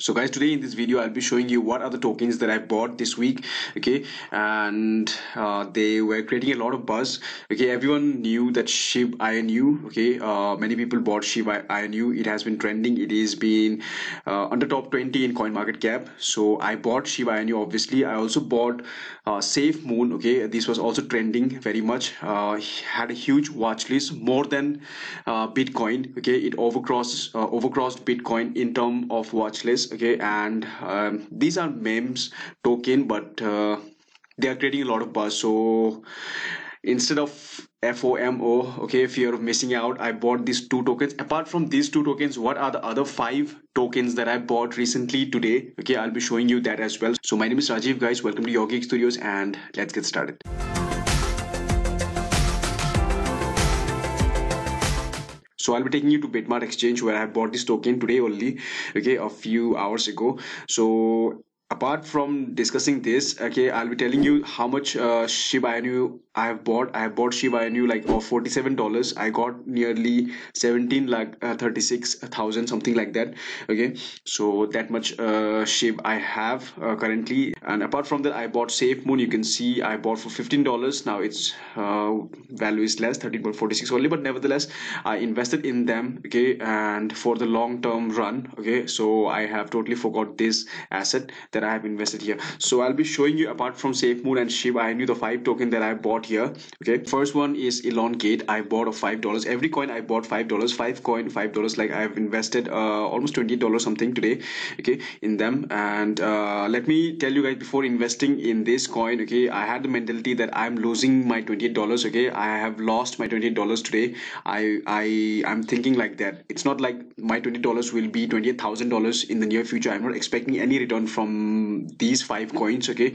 so guys today in this video I'll be showing you what are the tokens that I bought this week okay and uh, they were creating a lot of buzz okay everyone knew that SHIB INU okay uh, many people bought SHIB INU it has been trending it is been uh, under top 20 in coin market cap so I bought SHIB INU obviously I also bought uh, safe moon okay this was also trending very much uh, had a huge watch list more than uh, Bitcoin okay it overcrossed overcrossed Bitcoin in term of watch list okay and um, these are memes token but uh, they are creating a lot of buzz so instead of FOMO okay fear of missing out I bought these two tokens apart from these two tokens what are the other five tokens that I bought recently today okay I'll be showing you that as well so my name is Rajiv guys welcome to Yogic Studios and let's get started so i'll be taking you to bitmart exchange where i have bought this token today only okay a few hours ago so apart from discussing this okay i'll be telling you how much uh, shiba inu i have bought i have bought shiba inu like of 47 dollars i got nearly 17 like uh, 36000 something like that okay so that much uh, shib i have uh, currently and apart from that i bought safe moon you can see i bought for 15 dollars now its uh, value is less 13.46 only but nevertheless i invested in them okay and for the long term run okay so i have totally forgot this asset that that I have invested here. So I'll be showing you apart from SafeMoon and Shiba knew the five token that I bought here. Okay, first one is Elon Gate. I bought a five dollars. Every coin I bought five dollars, five coin five dollars. Like I've invested uh, almost twenty dollars something today. Okay, in them. And uh, let me tell you guys before investing in this coin. Okay, I had the mentality that I'm losing my twenty dollars. Okay, I have lost my twenty dollars today. I I I'm thinking like that. It's not like my twenty dollars will be twenty thousand dollars in the near future. I'm not expecting any return from these five coins okay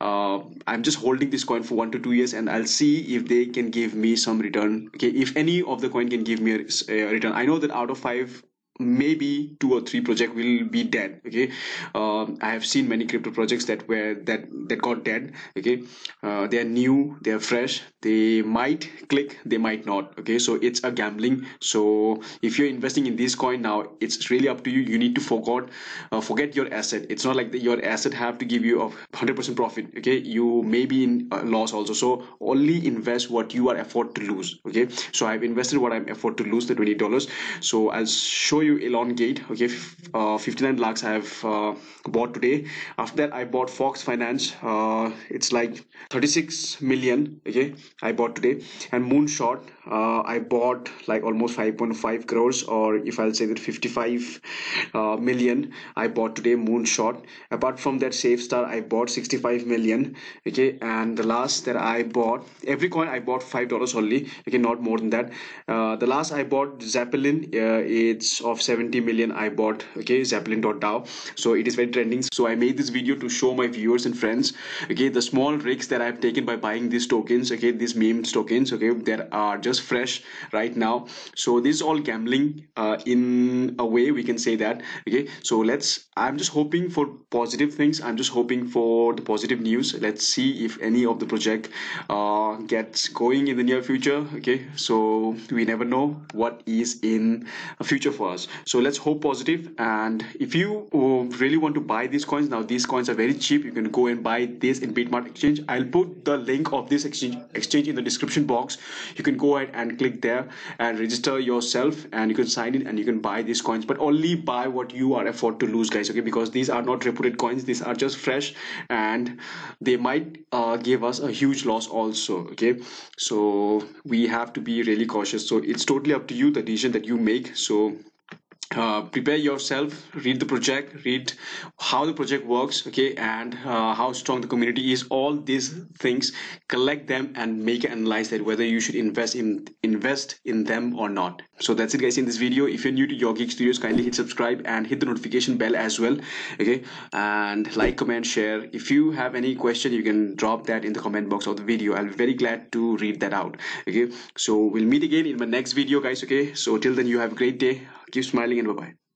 uh, i'm just holding this coin for one to two years and i'll see if they can give me some return okay if any of the coin can give me a, a return i know that out of five maybe two or three project will be dead okay um, i have seen many crypto projects that were that that got dead okay uh, they are new they are fresh they might click they might not okay so it's a gambling so if you're investing in this coin now it's really up to you you need to forget uh, forget your asset it's not like the, your asset have to give you a 100% profit okay you may be in loss also so only invest what you are afford to lose okay so i've invested what i'm afford to lose the 20 dollars so i'll show you you elongate okay uh, 59 lakhs i have uh, bought today after that i bought fox finance uh, it's like 36 million okay i bought today and moonshot uh, I bought like almost 5.5 crores or if I'll say that 55 uh, million I bought today Moonshot apart from that safe star. I bought 65 million okay and the last that I bought every coin I bought five dollars only okay not more than that uh, the last I bought Zeppelin uh, it's of 70 million I bought okay Zeppelin.dao so it is very trending so I made this video to show my viewers and friends okay the small risks that I've taken by buying these tokens okay these meme tokens okay there are just fresh right now so this is all gambling uh, in a way we can say that okay so let's i'm just hoping for positive things i'm just hoping for the positive news let's see if any of the project uh, gets going in the near future okay so we never know what is in a future for us so let's hope positive and if you uh, really want to buy these coins now these coins are very cheap you can go and buy this in bitmart exchange i'll put the link of this exchange exchange in the description box you can go ahead and click there and register yourself and you can sign in and you can buy these coins but only buy what you are afford to lose guys okay because these are not reputed coins these are just fresh and they might uh, give us a huge loss also okay so we have to be really cautious so it's totally up to you the decision that you make so uh, prepare yourself read the project read how the project works okay and uh, how strong the community is all these things collect them and make an analyze that whether you should invest in invest in them or not so that's it guys in this video if you're new to your geek studios kindly hit subscribe and hit the notification bell as well okay and like comment share if you have any question you can drop that in the comment box of the video i'll be very glad to read that out okay so we'll meet again in my next video guys okay so till then you have a great day Keep smiling and bye bye.